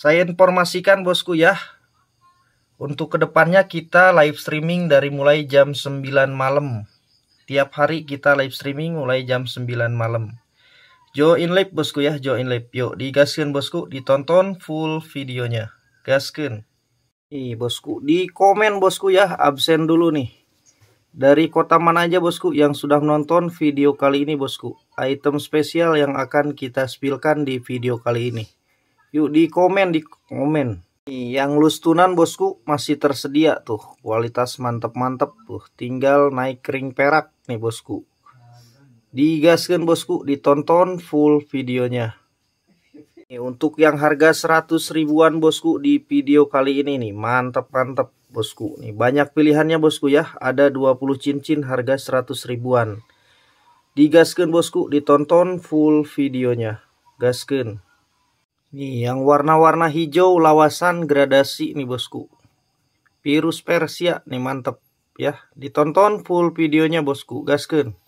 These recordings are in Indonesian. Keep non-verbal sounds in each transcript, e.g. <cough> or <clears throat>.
Saya informasikan bosku ya. Untuk kedepannya kita live streaming dari mulai jam 9 malam. Tiap hari kita live streaming mulai jam 9 malam. Join live bosku ya, join live. Yuk digaskan bosku, ditonton full videonya. Gaskan. Ih bosku, di komen bosku ya, absen dulu nih. Dari kota mana aja bosku yang sudah menonton video kali ini bosku. Item spesial yang akan kita spilkan di video kali ini. Yuk di komen di komen. Yang lustunan bosku masih tersedia tuh. Kualitas mantep-mantep tuh. Tinggal naik ring perak nih bosku. Digaskan bosku, ditonton full videonya. Untuk yang harga 100 ribuan bosku di video kali ini nih, mantep-mantep bosku. Nih banyak pilihannya bosku ya, ada 20 cincin harga 100 ribuan. Digaskan bosku, ditonton full videonya. Gaskan. Nih, yang warna-warna hijau lawasan gradasi nih bosku. Virus Persia nih mantep ya. Ditonton full videonya bosku, gaskeun.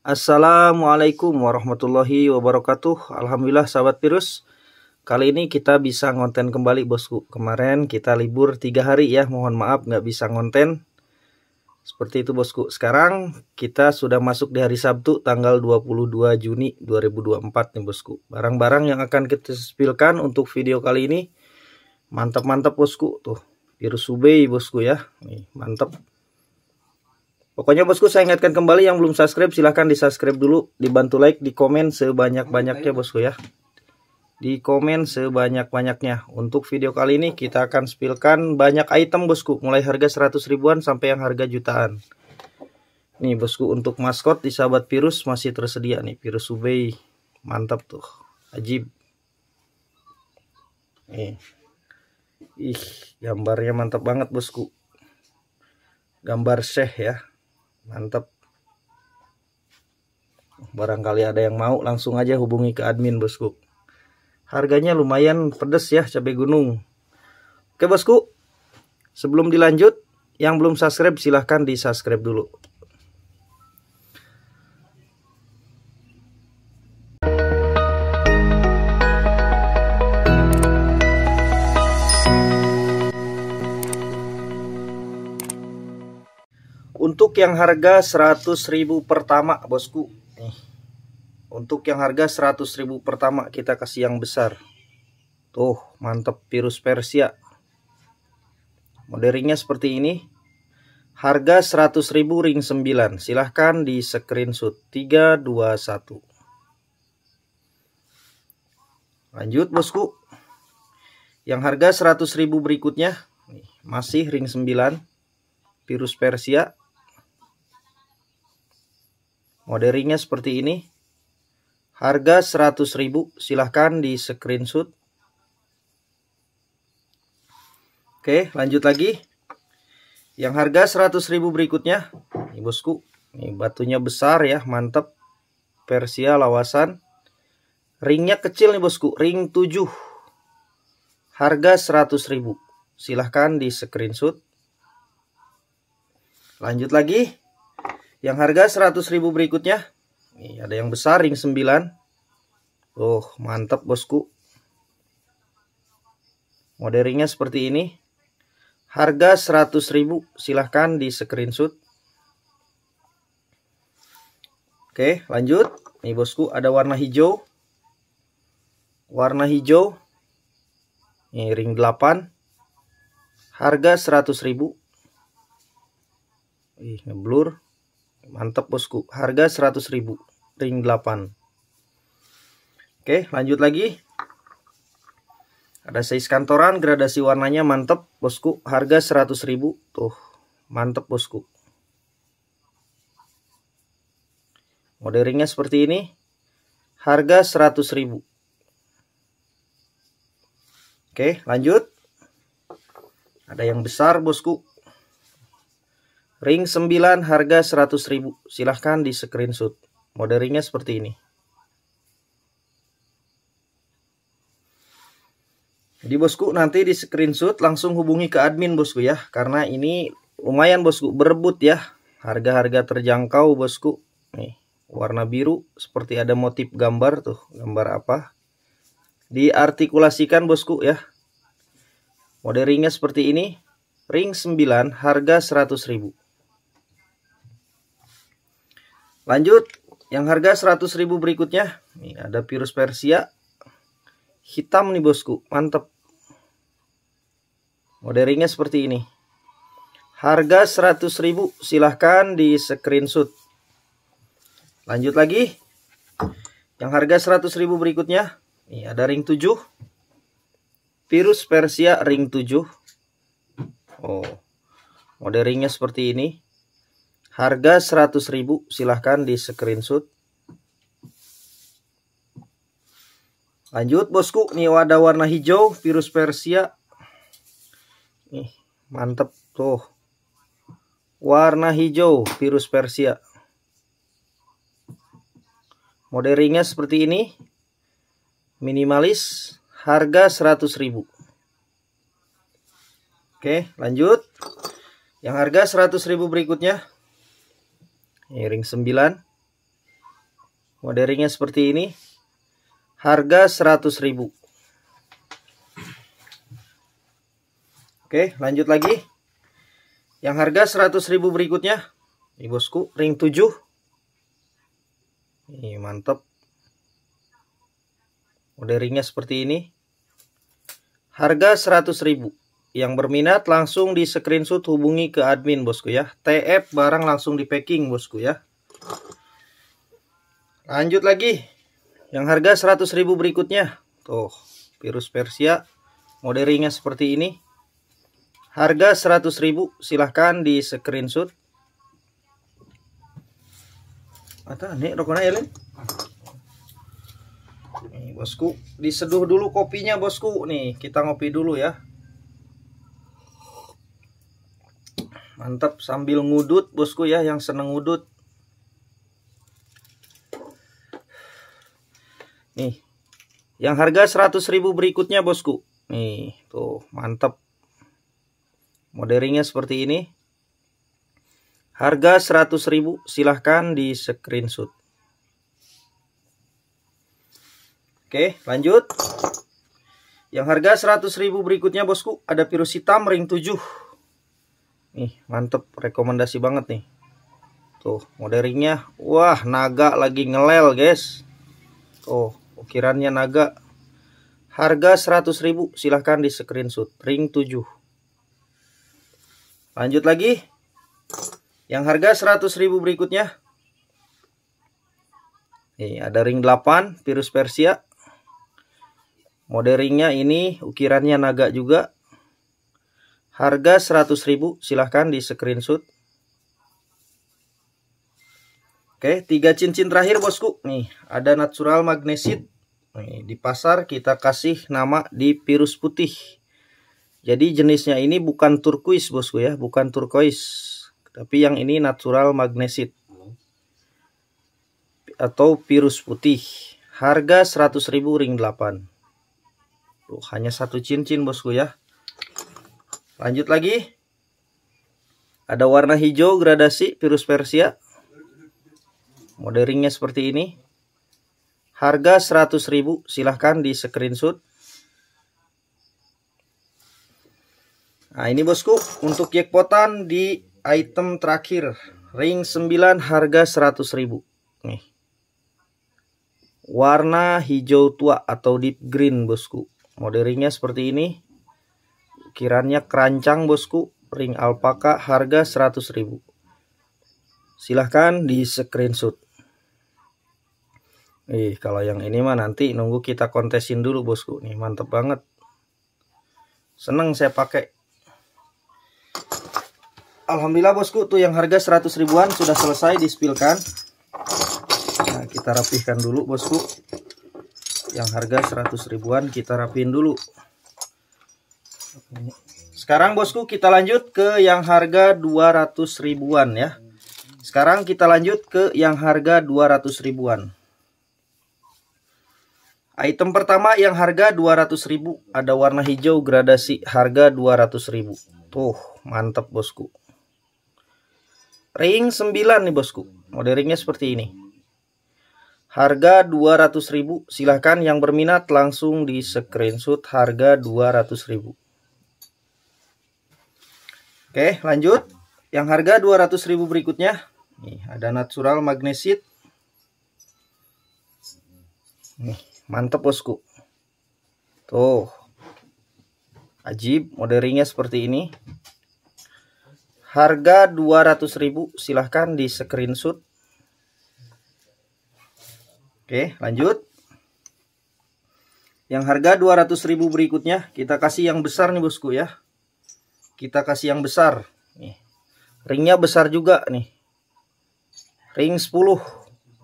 Assalamualaikum warahmatullahi wabarakatuh Alhamdulillah sahabat virus Kali ini kita bisa ngonten kembali bosku. Kemarin kita libur tiga hari ya. Mohon maaf nggak bisa ngonten. Seperti itu bosku. Sekarang kita sudah masuk di hari Sabtu tanggal 22 Juni 2024 nih bosku. Barang-barang yang akan kita sepilkan untuk video kali ini. Mantap-mantap bosku. Tuh virus Subei bosku ya. Nih mantap. Pokoknya bosku saya ingatkan kembali yang belum subscribe silahkan di subscribe dulu. Dibantu like, di komen sebanyak-banyaknya bosku ya di komen sebanyak-banyaknya. Untuk video kali ini kita akan spilkan banyak item bosku, mulai harga 100 ribuan sampai yang harga jutaan. Nih bosku untuk maskot di sahabat virus masih tersedia nih, virus Subei. Mantap tuh. Ajib. Nih. Ih, gambarnya mantap banget bosku. Gambar Syekh ya. Mantap. Barangkali ada yang mau langsung aja hubungi ke admin bosku. Harganya lumayan pedes ya cabai gunung. Oke bosku, sebelum dilanjut, yang belum subscribe silahkan di subscribe dulu. Untuk yang harga 100.000 pertama bosku untuk yang harga 100 ribu pertama kita kasih yang besar. Tuh, mantep virus Persia. Modelingnya seperti ini. Harga 100 ribu ring 9. Silahkan di screenshot 321. Lanjut bosku. Yang harga 100 ribu berikutnya. masih ring 9. Virus Persia. Modelingnya seperti ini. Harga 100.000, silahkan di screenshot. Oke, lanjut lagi. Yang harga 100.000 berikutnya, ini bosku. Ini batunya besar ya, mantep Persia lawasan. Ringnya kecil nih bosku, ring 7. Harga 100.000. Silahkan di screenshot. Lanjut lagi. Yang harga 100.000 berikutnya, Nih, ada yang besar ring 9. Oh, mantap bosku. Mode seperti ini. Harga 100.000, silahkan di screenshot. Oke, lanjut. Nih bosku, ada warna hijau. Warna hijau. Nih, ring 8. Harga 100.000. Ih, ngeblur. Mantap bosku. Harga 100 ribu. Ring 8. Oke lanjut lagi. Ada size kantoran. Gradasi warnanya mantap bosku. Harga 100 ribu. Tuh. Mantap bosku. Model ringnya seperti ini. Harga 100 ribu. Oke lanjut. Ada yang besar bosku. Ring 9 harga ribu Silahkan di screenshot. Mode ringnya seperti ini. Di bosku nanti di screenshot langsung hubungi ke admin bosku ya. Karena ini lumayan bosku berebut ya. Harga-harga terjangkau bosku. Nih warna biru seperti ada motif gambar tuh. Gambar apa. Diartikulasikan bosku ya. Mode ringnya seperti ini. Ring 9 harga 100 ribu Lanjut, yang harga 100 ribu berikutnya. Ini ada virus Persia. Hitam nih bosku, mantep. Moderingnya seperti ini. Harga 100 ribu, silahkan di screenshot. Lanjut lagi. Yang harga 100 ribu berikutnya. Ini ada ring 7. Virus Persia ring 7. Oh, moderingnya seperti ini. Harga 100.000 silahkan di screenshot. Lanjut bosku, ini wadah warna hijau virus Persia. Nih, mantep tuh. Warna hijau virus Persia. Mode ringnya seperti ini. Minimalis, harga 100.000. Oke, lanjut. Yang harga 100.000 berikutnya ring 9 ringnya seperti ini harga 100.000 Oke lanjut lagi yang harga 100.000 berikutnya ini bosku ring 7 ini mantap ringnya seperti ini harga 100.000 yang berminat langsung di screenshot hubungi ke admin bosku ya. TF barang langsung di packing bosku ya. Lanjut lagi. Yang harga 100.000 berikutnya. Tuh, virus Persia mode ringnya seperti ini. Harga 100.000, silahkan di screenshot. Ata nih ya Ini bosku, diseduh dulu kopinya bosku. Nih, kita ngopi dulu ya. Mantap sambil ngudut bosku ya yang seneng ngudut. Nih. Yang harga 100.000 berikutnya bosku. Nih, tuh mantap. moderingnya seperti ini. Harga 100.000 silahkan di screenshot. Oke, lanjut. Yang harga 100.000 berikutnya bosku, ada virus hitam ring 7. Nih, mantep. Rekomendasi banget nih. Tuh, modernnya Wah, naga lagi ngelel, guys. oh ukirannya naga. Harga 100 ribu silahkan di screenshot. Ring 7. Lanjut lagi. Yang harga 100 ribu berikutnya. Nih, ada ring 8, virus Persia. Model ini ukirannya naga juga. Harga 100.000 silahkan di screenshot. Oke, tiga cincin terakhir bosku. Nih, ada natural magnesit. Nih, di pasar kita kasih nama di virus putih. Jadi jenisnya ini bukan turquoise bosku ya, bukan turquoise. Tapi yang ini natural magnesit. Atau virus putih. Harga 100.000 ring 8. Tuh, hanya satu cincin bosku ya. Lanjut lagi. Ada warna hijau gradasi virus Persia. Modelingnya seperti ini. Harga 100.000, silahkan di screenshot. Nah, ini bosku untuk jackpotan di item terakhir. Ring 9 harga 100.000. Nih. Warna hijau tua atau deep green bosku. Modelingnya seperti ini. Ukirannya kerancang bosku, ring alpaka harga 100.000. Silahkan di screenshot. Ih, eh, kalau yang ini mah nanti nunggu kita kontesin dulu bosku. Nih, mantep banget. Seneng saya pakai. Alhamdulillah bosku, tuh yang harga 100 ribuan sudah selesai dispilkan. Nah, kita rapihkan dulu bosku. Yang harga 100 ribuan kita rapihin dulu. Sekarang bosku kita lanjut ke yang harga 200 ribuan ya. Sekarang kita lanjut ke yang harga 200 ribuan. Item pertama yang harga 200 ribu ada warna hijau gradasi harga 200 ribu. Tuh, mantep bosku. Ring 9 nih bosku. Model ringnya seperti ini. Harga 200 ribu silahkan yang berminat langsung di screenshot harga 200 ribu Oke, lanjut. Yang harga 200.000 berikutnya. Nih, ada natural magnesit. Nih, mantep bosku. Tuh. Ajib, ringnya seperti ini. Harga 200.000, silahkan di screenshot. Oke, lanjut. Yang harga 200.000 berikutnya, kita kasih yang besar nih bosku ya kita kasih yang besar nih ringnya besar juga nih ring 10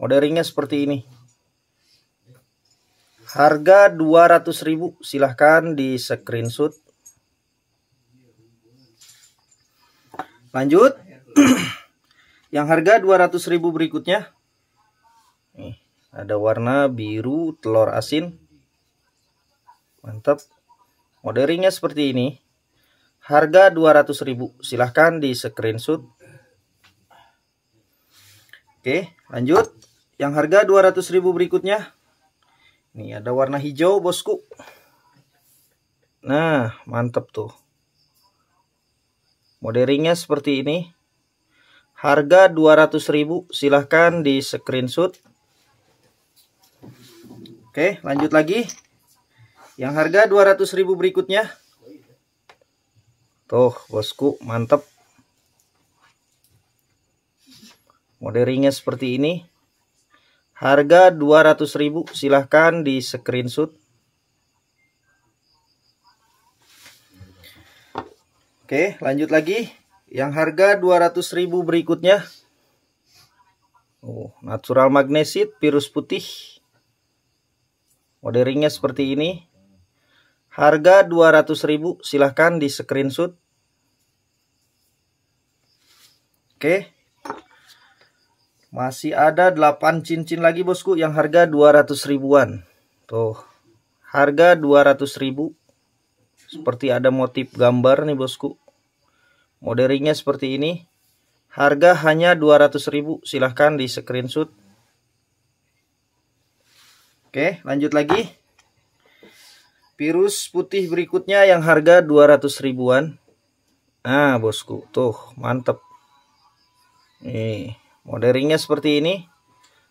mode ringnya seperti ini harga 200.000 silahkan di screenshot lanjut <clears throat> yang harga 200.000 berikutnya nih ada warna biru telur asin mantap mode ringnya seperti ini Harga 200.000. Silahkan di screenshot. Oke, lanjut. Yang harga 200.000 berikutnya. ini ada warna hijau, Bosku. Nah, mantep tuh. Moderingnya seperti ini. Harga 200.000, silahkan di screenshot. Oke, lanjut lagi. Yang harga 200.000 berikutnya tuh bosku mantep mode ringnya seperti ini harga ribu. silahkan di screenshot Oke lanjut lagi yang harga ribu berikutnya Oh, natural magnesit virus putih. Modelingnya seperti ini. Harga ribu silahkan di screenshot. Oke. Masih ada 8 cincin lagi bosku yang harga 200 ribuan. Tuh. Harga 200 ribu. Seperti ada motif gambar nih bosku. Moderingnya seperti ini. Harga hanya 200 ribu. Silahkan di screenshot. Oke lanjut lagi. Virus putih berikutnya yang harga 200 ribuan. Nah, bosku. Tuh, mantep. Nih, moderingnya seperti ini.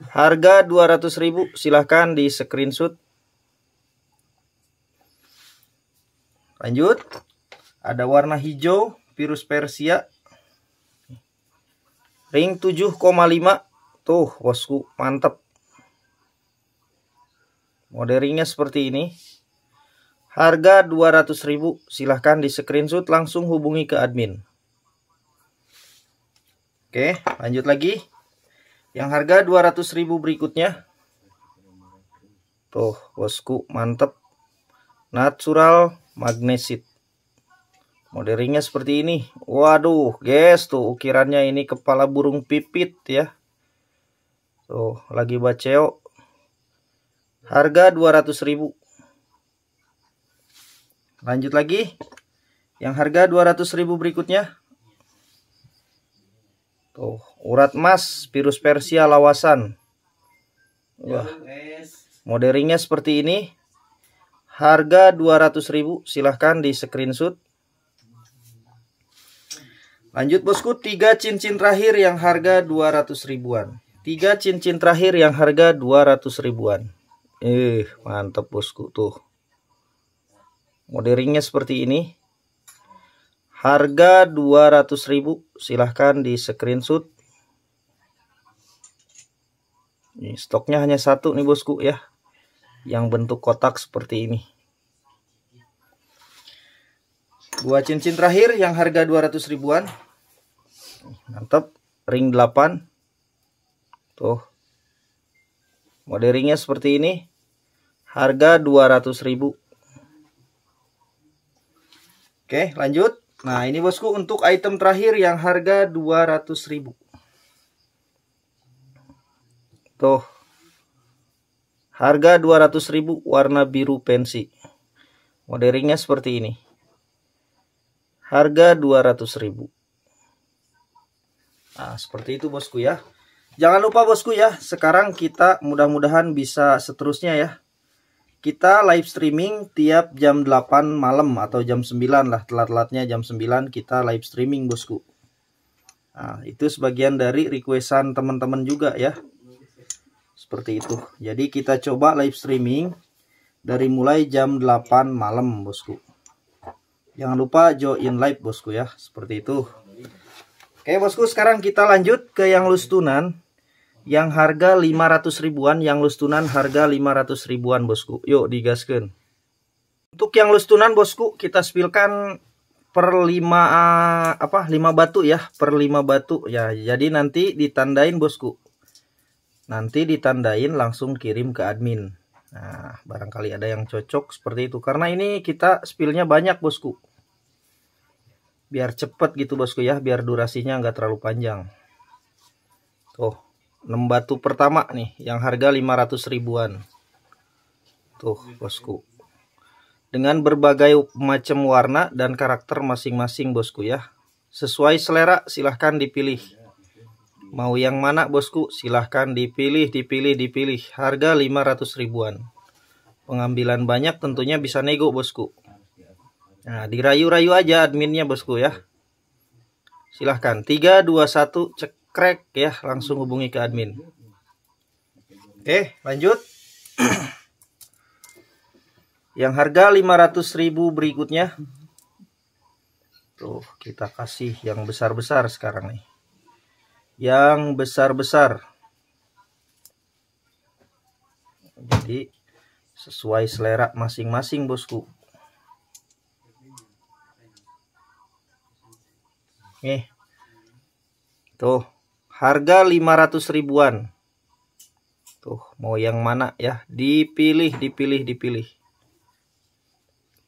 Harga 200 ribu. Silahkan di screenshot. Lanjut. Ada warna hijau, virus Persia. Ring 7,5. Tuh, bosku. Mantep. moderingnya seperti ini. Harga 200 ribu. silahkan di screenshot langsung hubungi ke admin. Oke, lanjut lagi. Yang harga 200 ribu berikutnya. Tuh, bosku, mantep. Natural magnesit. Modelingnya seperti ini. Waduh, guys, tuh ukirannya ini kepala burung pipit ya. Tuh, lagi baceo. Harga 200 ribu Lanjut lagi. Yang harga ribu berikutnya. Tuh, urat emas virus Persia lawasan. Wah. moderingnya seperti ini. Harga ribu silahkan di screenshot. Lanjut bosku, tiga cincin terakhir yang harga 200 ribuan. Tiga cincin terakhir yang harga 200 ribuan. Eh, mantap bosku tuh ringnya seperti ini harga 200.000 silahkan di screenshot ini stoknya hanya satu nih bosku ya yang bentuk kotak seperti ini buah cincin terakhir yang harga 200 ribuan mantap ring 8 tuh model ringnya seperti ini harga 200 ribu Oke, lanjut. Nah, ini bosku untuk item terakhir yang harga ribu. Tuh. Harga ribu warna biru pensi. Modelingnya seperti ini. Harga ribu. Nah, seperti itu bosku ya. Jangan lupa bosku ya, sekarang kita mudah-mudahan bisa seterusnya ya kita live streaming tiap jam 8 malam atau jam 9 lah, telat-telatnya jam 9 kita live streaming, Bosku. Nah, itu sebagian dari requestan teman-teman juga ya. Seperti itu. Jadi kita coba live streaming dari mulai jam 8 malam, Bosku. Jangan lupa join live, Bosku ya. Seperti itu. Oke, Bosku, sekarang kita lanjut ke yang lustunan. Yang harga 500 ribuan, yang lustunan harga 500 ribuan bosku. Yuk digaskan. Untuk yang lustunan bosku, kita spilkan per 5 apa 5 batu ya, per 5 batu ya. Jadi nanti ditandain bosku. Nanti ditandain langsung kirim ke admin. Nah, barangkali ada yang cocok seperti itu. Karena ini kita spillnya banyak, bosku. Biar cepet gitu, bosku ya. Biar durasinya nggak terlalu panjang. Tuh. 6 batu pertama nih yang harga 500 ribuan tuh bosku dengan berbagai macam warna dan karakter masing-masing bosku ya sesuai selera silahkan dipilih mau yang mana bosku silahkan dipilih dipilih dipilih harga 500 ribuan pengambilan banyak tentunya bisa nego bosku nah dirayu-rayu aja adminnya bosku ya silahkan 321 cek crack ya langsung hubungi ke admin oke lanjut <clears throat> yang harga ribu berikutnya tuh kita kasih yang besar-besar sekarang nih yang besar-besar jadi sesuai selera masing-masing bosku nih tuh Harga 500 ribuan. Tuh, mau yang mana ya? Dipilih, dipilih, dipilih.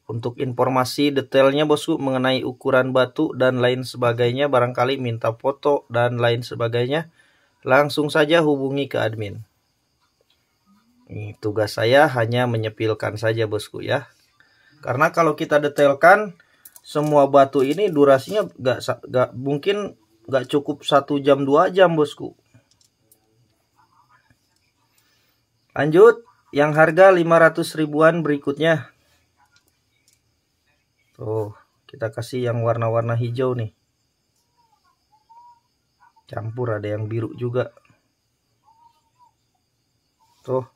Untuk informasi detailnya bosku mengenai ukuran batu dan lain sebagainya barangkali minta foto dan lain sebagainya langsung saja hubungi ke admin. Ini tugas saya hanya menyepilkan saja bosku ya. Karena kalau kita detailkan semua batu ini durasinya gak, gak mungkin nggak cukup satu jam dua jam bosku lanjut yang harga 500 ribuan berikutnya tuh kita kasih yang warna-warna hijau nih campur ada yang biru juga tuh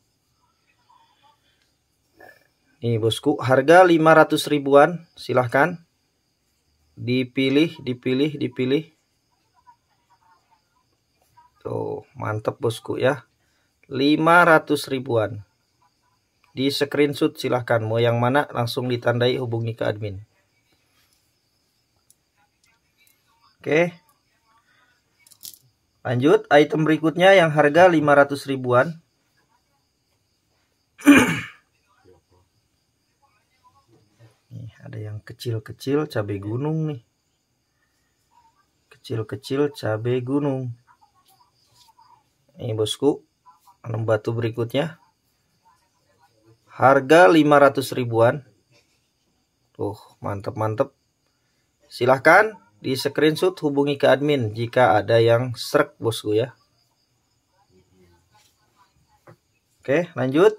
nih bosku harga 500 ribuan silahkan dipilih dipilih dipilih Tuh, mantep bosku ya. 500 ribuan. Di screenshot silahkan. Mau yang mana langsung ditandai hubungi ke admin. Oke. Lanjut, item berikutnya yang harga 500 ribuan. <clears throat> nih, ada yang kecil-kecil cabai gunung nih. Kecil-kecil cabai gunung ini bosku enam batu berikutnya harga 500 ribuan tuh mantep-mantep silahkan di screenshot hubungi ke admin jika ada yang serak bosku ya oke lanjut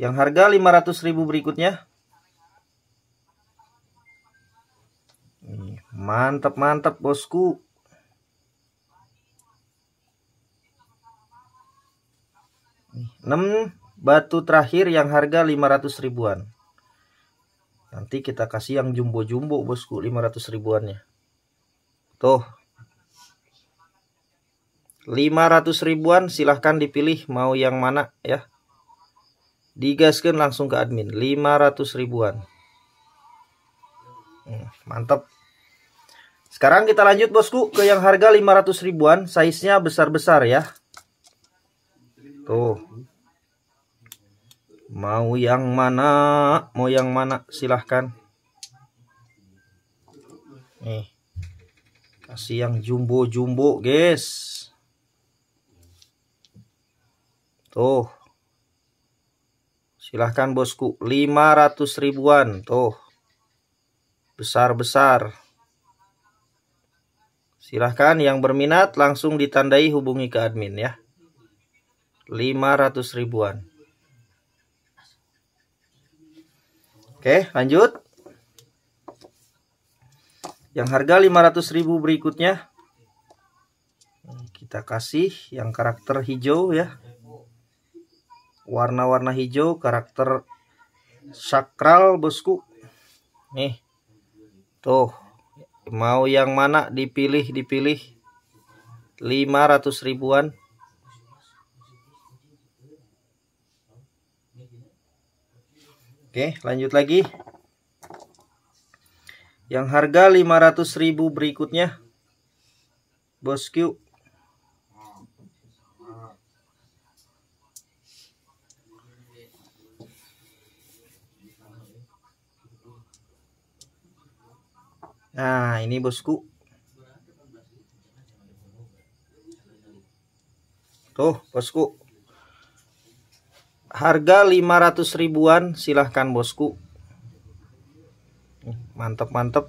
yang harga 500 ribu berikutnya mantep-mantep, bosku 6 batu terakhir yang harga 500 ribuan. Nanti kita kasih yang jumbo-jumbo bosku 500 ribuannya. Tuh. 500 ribuan silahkan dipilih mau yang mana ya. Digaskan langsung ke admin 500 ribuan. Hmm, mantap. Sekarang kita lanjut bosku ke yang harga 500 ribuan, size-nya besar-besar ya. Tuh. Gitu. Mau yang mana? Mau yang mana? Silahkan. Nih. Kasih yang jumbo-jumbo, guys. Tuh. Silahkan bosku. 500 ribuan. Tuh. Besar-besar. Silahkan yang berminat langsung ditandai hubungi ke admin ya. 500 ribuan. Oke, lanjut. Yang harga 500 ribu berikutnya. Kita kasih yang karakter hijau ya. Warna-warna hijau, karakter sakral bosku. Nih. Tuh. Mau yang mana dipilih, dipilih. 500 ribuan. Oke, lanjut lagi. Yang harga 500.000 berikutnya. bosku. Nah, ini bosku. Tuh, bosku. Harga 500 ribuan silahkan bosku Mantep-mantep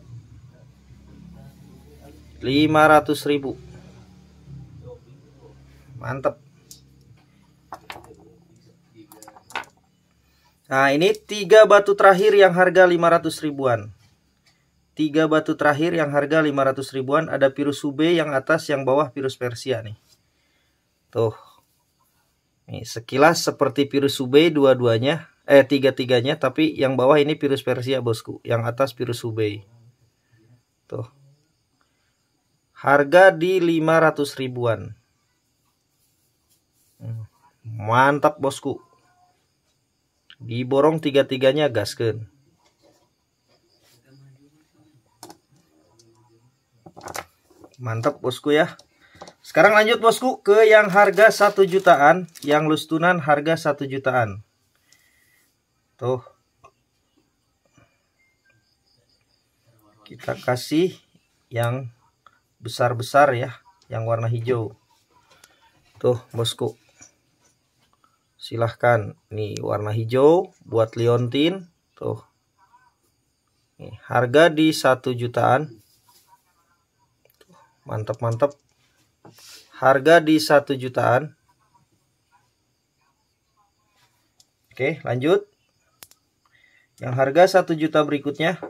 hmm, 500 ribu Mantep Nah ini tiga batu terakhir yang harga 500 ribuan tiga batu terakhir yang harga 500 ribuan ada virus UB yang atas yang bawah virus Persia nih tuh Nih, sekilas seperti virus UB dua-duanya, eh tiga-tiganya, tapi yang bawah ini virus Persia bosku, yang atas virus UB. Tuh. Harga di 500 ribuan. Hmm, mantap bosku. Diborong tiga-tiganya gasken. Mantap bosku ya. Sekarang lanjut bosku ke yang harga 1 jutaan, yang lustunan harga 1 jutaan. Tuh. Kita kasih yang besar-besar ya, yang warna hijau. Tuh, bosku. Silahkan nih warna hijau buat liontin. tuh. Nih, harga di 1 jutaan. Mantap-mantap Harga di satu jutaan. Oke, lanjut. Yang harga satu juta berikutnya.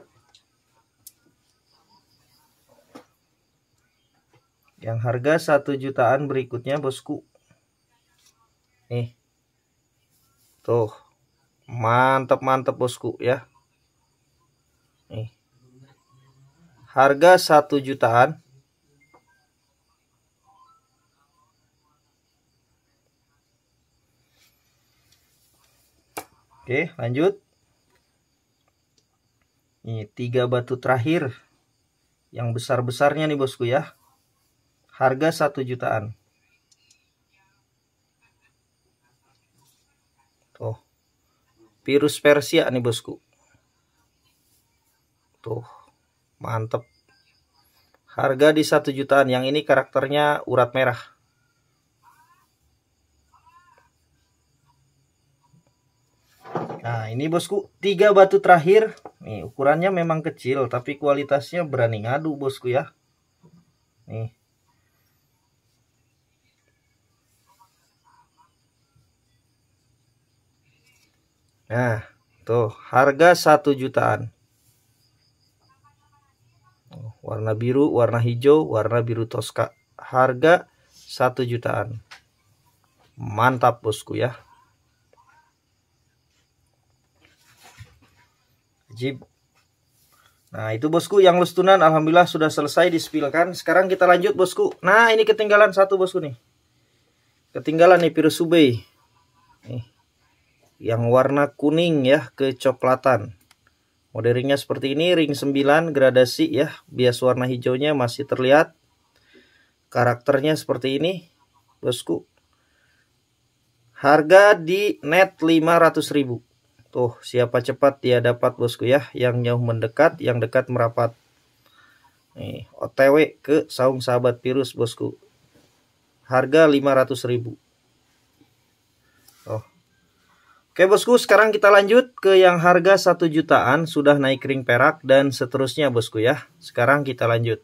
Yang harga satu jutaan berikutnya, bosku. Nih. Tuh. mantep mantep bosku, ya. Nih. Harga satu jutaan. Oke, lanjut. Ini tiga batu terakhir. Yang besar-besarnya nih bosku ya. Harga satu jutaan. Tuh. Virus Persia nih bosku. Tuh. Mantep. Harga di satu jutaan. Yang ini karakternya urat merah. ini bosku tiga batu terakhir nih ukurannya memang kecil tapi kualitasnya berani ngadu bosku ya nih Nah, tuh harga satu jutaan. Warna biru, warna hijau, warna biru toska. Harga satu jutaan. Mantap bosku ya. Jib. Nah, itu bosku yang lustunan alhamdulillah sudah selesai dispilkan. Sekarang kita lanjut bosku. Nah, ini ketinggalan satu bosku nih. Ketinggalan nih virus ubay Nih. Yang warna kuning ya, kecoklatan. ringnya seperti ini, ring 9 gradasi ya. Bias warna hijaunya masih terlihat. Karakternya seperti ini, bosku. Harga di net 500 ribu Tuh, siapa cepat dia dapat bosku ya. Yang jauh mendekat, yang dekat merapat. Nih, OTW ke saung sahabat virus bosku. Harga ribu. Oh. Oke bosku, sekarang kita lanjut ke yang harga 1 jutaan sudah naik ring perak dan seterusnya bosku ya. Sekarang kita lanjut.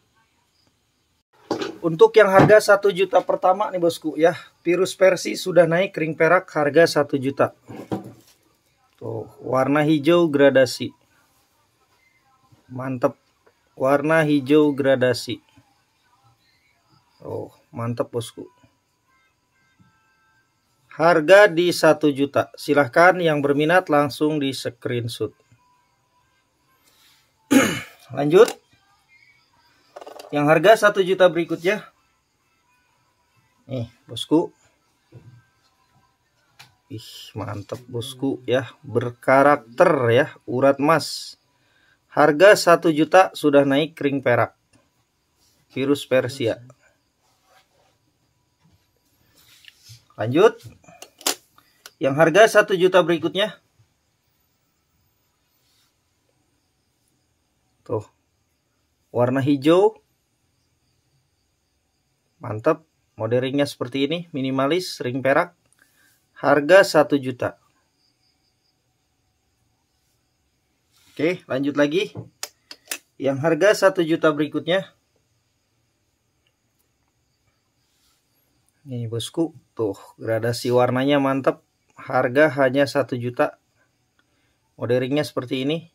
Untuk yang harga 1 juta pertama nih bosku ya, virus versi sudah naik ring perak harga 1 juta. Tuh, warna hijau gradasi. mantep. Warna hijau gradasi. Oh, mantap bosku. Harga di 1 juta. Silahkan yang berminat langsung di screenshot. <clears throat> Lanjut. Yang harga 1 juta berikutnya. Nih, bosku. Ih, mantep bosku ya, berkarakter ya, urat emas. Harga 1 juta sudah naik ring perak. Virus Persia. Lanjut. Yang harga 1 juta berikutnya. Tuh. Warna hijau. Mantap. Modelingnya seperti ini. Minimalis. Ring perak. Harga 1 juta. Oke, lanjut lagi. Yang harga 1 juta berikutnya. Ini bosku, tuh gradasi warnanya mantap. Harga hanya 1 juta. Modelingnya seperti ini.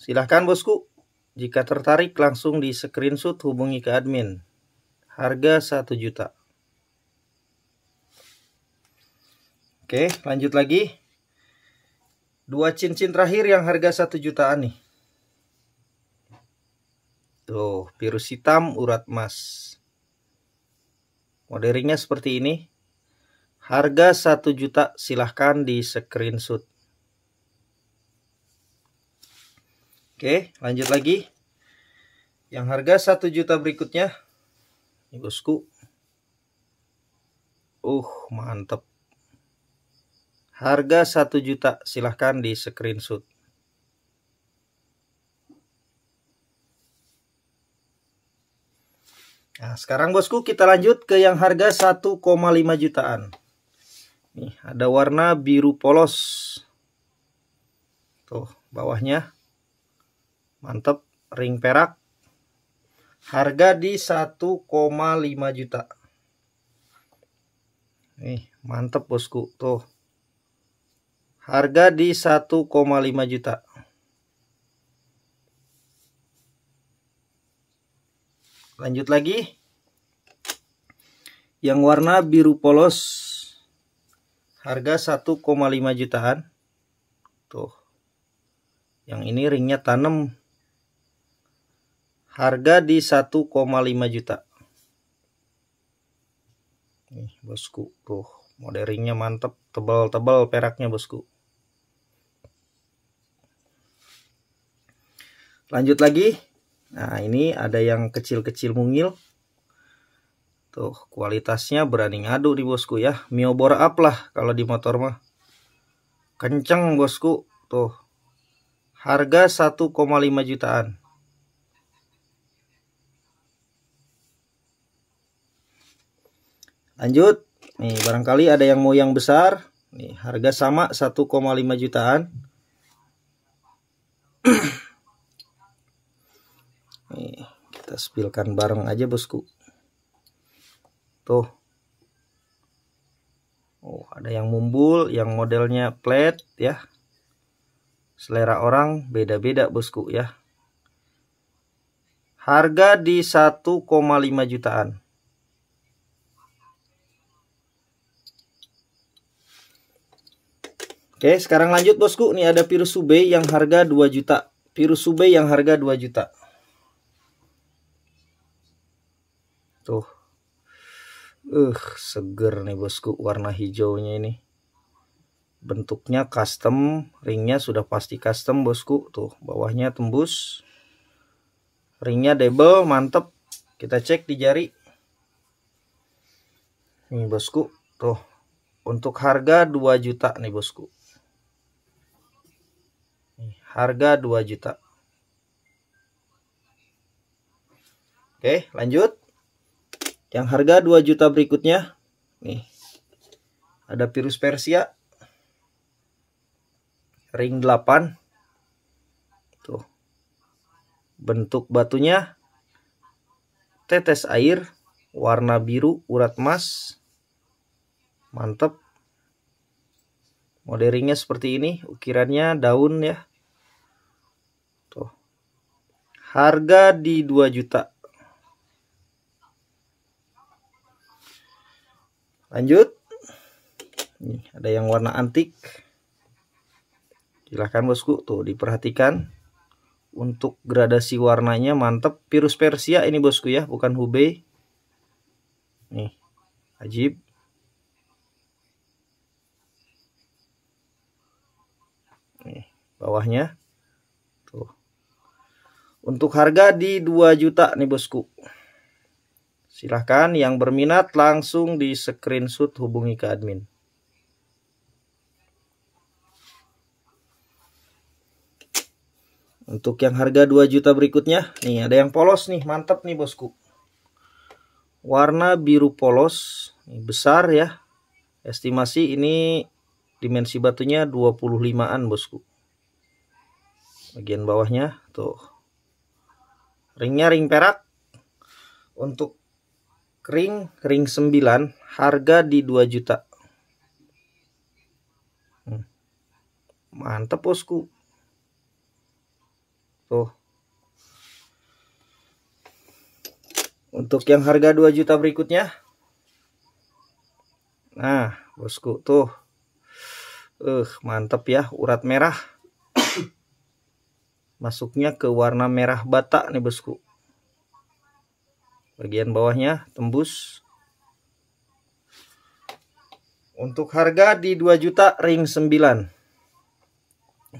Silahkan bosku, jika tertarik langsung di screenshot hubungi ke admin. Harga 1 juta. Oke, lanjut lagi. Dua cincin terakhir yang harga satu jutaan nih. Tuh, virus hitam urat emas. Moderingnya seperti ini. Harga satu juta silahkan di screenshot. Oke, lanjut lagi. Yang harga satu juta berikutnya. Ini bosku. Uh, mantep. Harga 1 juta, silahkan di screenshot. Nah, sekarang bosku kita lanjut ke yang harga 1,5 jutaan. Nih, ada warna biru polos. Tuh, bawahnya. Mantap, ring perak. Harga di 1,5 juta. Nih, mantap bosku. Tuh. Harga di 1,5 juta. Lanjut lagi. Yang warna biru polos. Harga 1,5 jutaan. Tuh. Yang ini ringnya tanam. Harga di 1,5 juta. Nih, bosku. Tuh, modelingnya mantep, tebal-tebal peraknya, bosku. lanjut lagi nah ini ada yang kecil-kecil mungil tuh kualitasnya berani ngadu di bosku ya mio bor up lah kalau di motor mah kenceng bosku tuh harga 1,5 jutaan lanjut nih barangkali ada yang mau yang besar nih harga sama 1,5 jutaan <clears throat> Nih, iya, kita spilkan bareng aja bosku. Tuh. Oh, ada yang mumbul, yang modelnya flat ya. Selera orang beda-beda bosku ya. Harga di 1,5 jutaan. Oke, sekarang lanjut bosku. Ini ada virus subei yang harga 2 juta. Virus subei yang harga 2 juta. Tuh. Uh, seger nih bosku warna hijaunya ini. Bentuknya custom, ringnya sudah pasti custom bosku. Tuh, bawahnya tembus. Ringnya double, mantep. Kita cek di jari. Nih bosku, tuh. Untuk harga 2 juta nih bosku. Nih, harga 2 juta. Oke, lanjut. Yang harga 2 juta berikutnya. Nih. Ada virus Persia. Ring 8. Tuh. Bentuk batunya tetes air, warna biru, urat emas. Mantap. Modelingnya seperti ini, ukirannya daun ya. Tuh. Harga di 2 juta. lanjut Nih, ada yang warna antik silahkan bosku tuh diperhatikan untuk gradasi warnanya mantep virus persia ini bosku ya bukan hubei nih ajib nih bawahnya tuh untuk harga di 2 juta nih bosku Silahkan yang berminat langsung di screenshot hubungi ke admin. Untuk yang harga 2 juta berikutnya, nih ada yang polos nih, mantap nih bosku. Warna biru polos, ini besar ya. Estimasi ini dimensi batunya 25-an bosku. Bagian bawahnya tuh. Ringnya ring perak. Untuk ring ring 9 harga di 2 juta hmm. Mantep bosku tuh untuk yang harga 2 juta berikutnya nah bosku tuh eh uh, mantap ya urat merah <coughs> masuknya ke warna merah bata nih bosku bagian bawahnya tembus untuk harga di 2 juta ring 9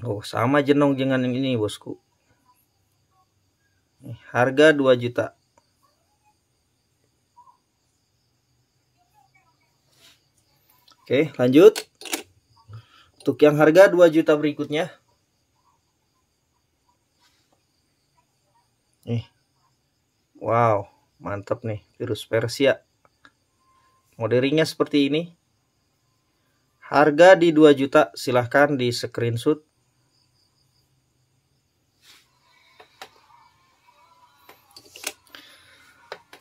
Oh sama jenong dengan yang ini bosku harga 2 juta Oke lanjut Untuk yang harga 2 juta berikutnya Wow mantap nih virus Persia moderingnya seperti ini harga di 2 juta silahkan di screenshot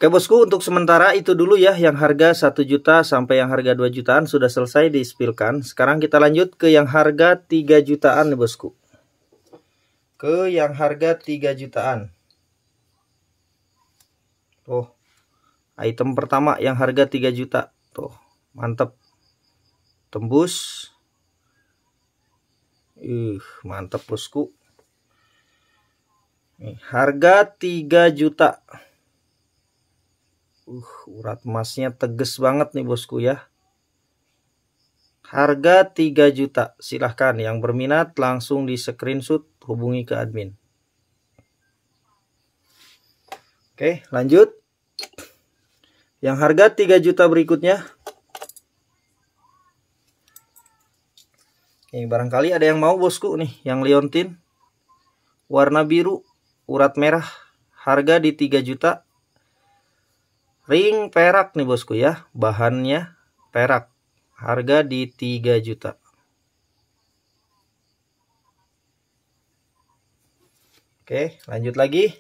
Oke bosku untuk sementara itu dulu ya yang harga 1 juta sampai yang harga 2 jutaan sudah selesai dispilkan. Sekarang kita lanjut ke yang harga 3 jutaan nih bosku. Ke yang harga 3 jutaan. Oh, item pertama yang harga 3 juta. Tuh, mantep, Tembus. Uh, mantep bosku. Nih, harga 3 juta. Uh, urat emasnya tegas banget nih bosku ya. Harga 3 juta. Silahkan yang berminat langsung di screenshot hubungi ke admin. Oke lanjut. Yang harga 3 juta berikutnya. ini barangkali ada yang mau bosku nih, yang liontin Warna biru, urat merah, harga di 3 juta. Ring perak nih bosku ya, bahannya perak. Harga di 3 juta. Oke, lanjut lagi.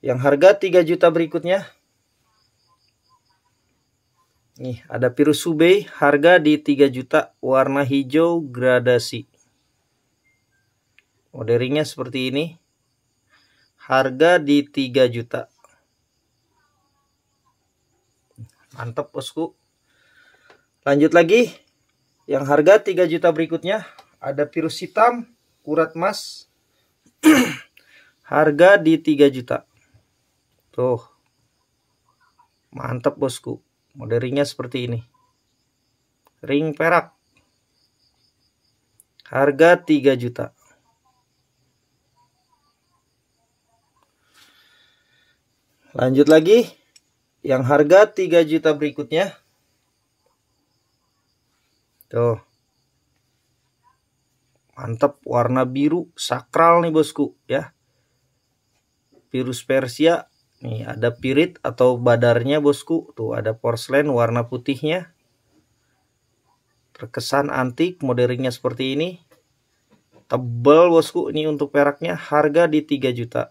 Yang harga 3 juta berikutnya. Nih, ada virus Subei, harga di 3 juta, warna hijau gradasi. Moderingnya seperti ini. Harga di 3 juta. Mantap, Bosku. Lanjut lagi. Yang harga 3 juta berikutnya ada virus hitam, urat emas. <clears throat> harga di 3 juta. Tuh. Mantap, Bosku mode ringnya seperti ini ring perak harga 3 juta lanjut lagi yang harga 3 juta berikutnya tuh mantep, warna biru sakral nih bosku ya virus Persia Nih, ada pirit atau badarnya, Bosku. Tuh, ada porselen warna putihnya. Terkesan antik, modernnya seperti ini. Tebal, Bosku. Ini untuk peraknya harga di 3 juta.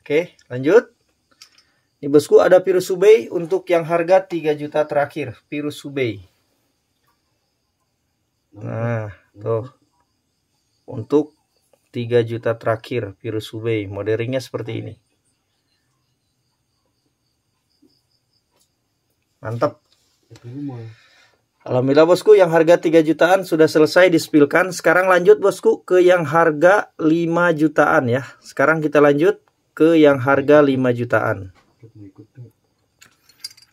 Oke, lanjut. Ini Bosku ada Pirus Subei untuk yang harga 3 juta terakhir, Pirus Subei. Nah, tuh. Untuk 3 juta terakhir virus Hubei. Modelingnya seperti ini. Mantap. Alhamdulillah bosku yang harga 3 jutaan sudah selesai dispilkan. Sekarang lanjut bosku ke yang harga 5 jutaan ya. Sekarang kita lanjut ke yang harga 5 jutaan.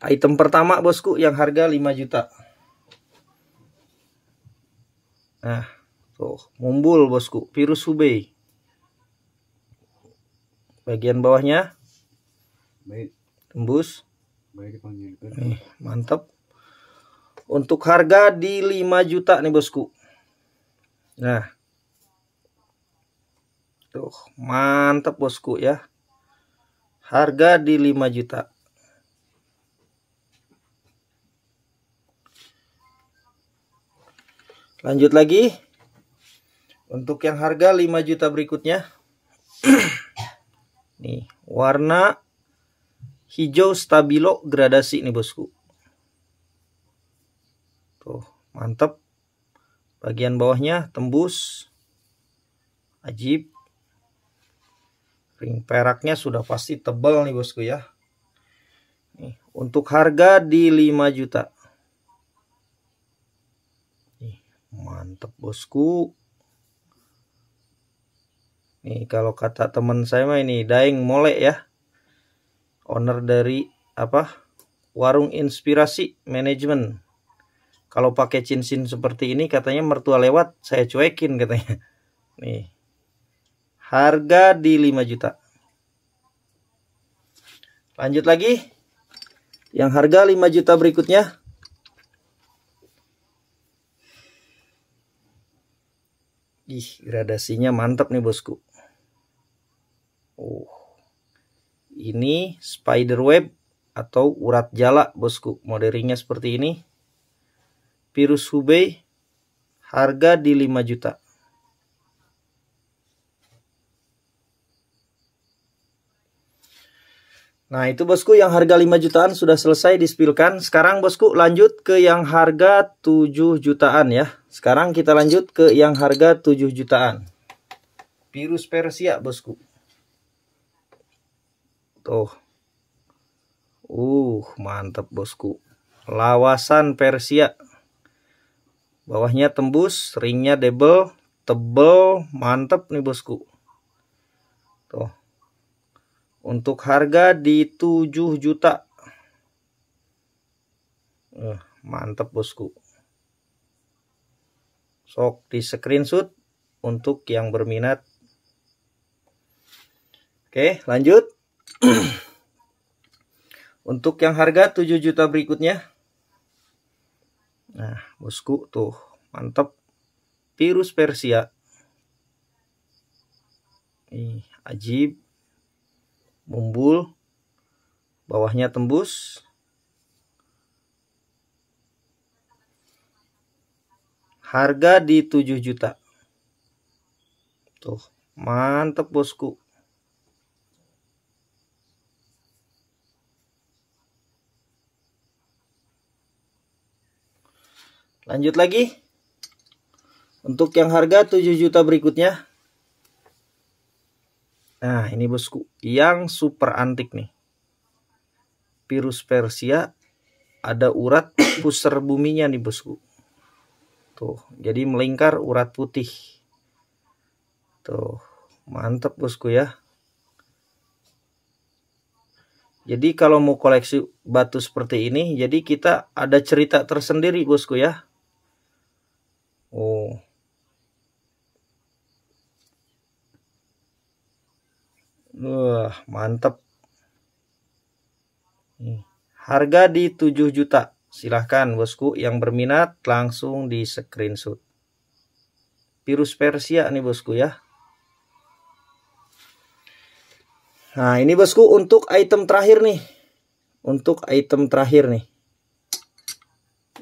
Item pertama bosku yang harga 5 juta. Nah, Tuh, mumbul bosku, virus Hubei. Bagian bawahnya. Baik. Tembus. Baik, nih, mantap. Untuk harga di 5 juta nih bosku. Nah. Tuh, mantap bosku ya. Harga di 5 juta. Lanjut lagi. Untuk yang harga 5 juta berikutnya. <clears throat> nih, warna hijau stabilo gradasi nih bosku. Tuh, mantap. Bagian bawahnya tembus. Ajib. Ring peraknya sudah pasti tebal nih bosku ya. Nih, untuk harga di 5 juta. Nih, mantap bosku. Nih kalau kata teman saya mah ini Daeng Mole ya. Owner dari apa? Warung Inspirasi Management. Kalau pakai cincin seperti ini katanya mertua lewat saya cuekin katanya. <laughs> Nih. Harga di 5 juta. Lanjut lagi. Yang harga 5 juta berikutnya. Ih, gradasinya mantap nih bosku. Oh. Ini spider web atau urat jala, Bosku. Modelnya seperti ini. Virus Hubei harga di 5 juta. Nah itu bosku yang harga 5 jutaan sudah selesai dispilkan Sekarang bosku lanjut ke yang harga 7 jutaan ya Sekarang kita lanjut ke yang harga 7 jutaan Virus Persia bosku Tuh. Uh, mantap bosku. Lawasan Persia. Bawahnya tembus, ringnya double, tebel, mantap nih bosku. Tuh. Untuk harga di 7 juta. Uh, eh, mantap bosku. Sok di screenshot untuk yang berminat. Oke, lanjut. <clears throat> Untuk yang harga 7 juta berikutnya. Nah, bosku tuh, mantap. Virus Persia. Nih, ajib. Mumbul. Bawahnya tembus. Harga di 7 juta. Tuh, mantap bosku. Lanjut lagi. Untuk yang harga 7 juta berikutnya. Nah, ini bosku, yang super antik nih. Virus Persia ada urat <coughs> pusar buminya nih bosku. Tuh, jadi melingkar urat putih. Tuh, mantap bosku ya. Jadi kalau mau koleksi batu seperti ini, jadi kita ada cerita tersendiri bosku ya. Oh. Wah, mantap. Harga di 7 juta. Silahkan bosku yang berminat langsung di screenshot. Virus Persia nih bosku ya. Nah ini bosku untuk item terakhir nih. Untuk item terakhir nih.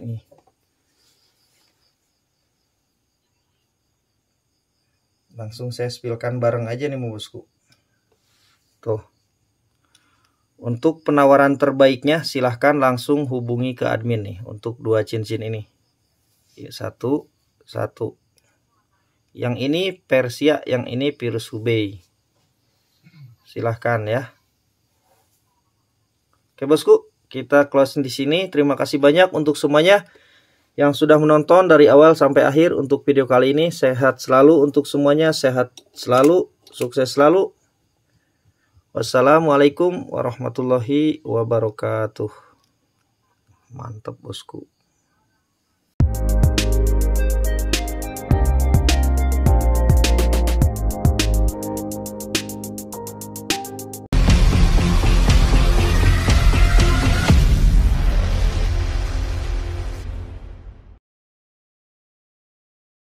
Nih langsung saya spilkan bareng aja nih bosku tuh untuk penawaran terbaiknya silahkan langsung hubungi ke admin nih untuk dua cincin ini iya, satu satu yang ini Persia yang ini virus Hubei silahkan ya oke bosku kita closing di sini terima kasih banyak untuk semuanya yang sudah menonton dari awal sampai akhir untuk video kali ini. Sehat selalu untuk semuanya, sehat selalu, sukses selalu. Wassalamualaikum warahmatullahi wabarakatuh. Mantap bosku.